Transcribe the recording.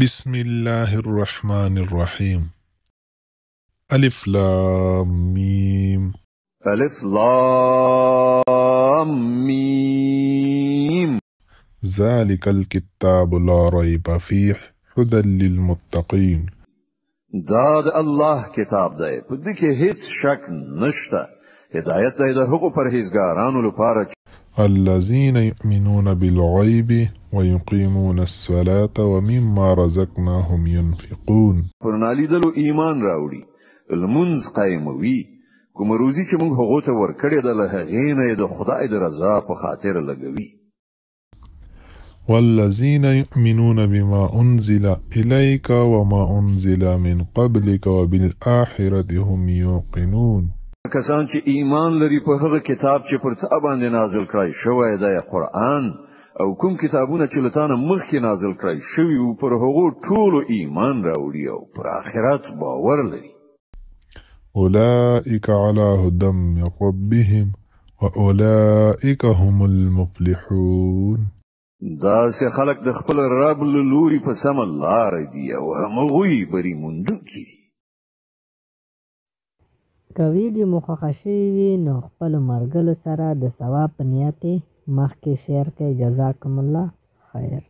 بسم الله الرحمن الرحيم ألف لام ميم ألف لام ميم ذلك الكتاب لا ريب فيه هدى للمتقين داد الله كتاب دی په هيت شك نشتا هدايت نشته حقو دی د هغو پرهیزګارانو الذين يؤمنون بالغيب ويقيمون الصلاة ومما رزقناهم ينفقون فرنالي دلو ايمان راوړي المنز قائم وي کوم روزي چې موږ هغه ته ورکړې ده له هغې نه د خدای د رضا په خاطر لګوي والذين يؤمنون بما أنزل إليك وما أنزل من قبلك وبالآخرة هم يوقنون کسان چې ایمان لري په هغه کتاب چې پر تا باندې نازل کړی شوی دی قرآن او کوم کتابونه چې لتانه مخکې نازل کړی شوی او پر هغه ټول ایمان راوړي او پر آخرت باور لري اولئک علی هدم ربهم واولئک هم المفلحون دا چې خلق د خپل رب لوري په سم لار دی او هغه بری مونږ کیږي که ویډیو مو خوښه شوې وي نو خپلو ملګرو سره د ثواب په نیت یې مخکې شیر کړئ جزاکم الله خیر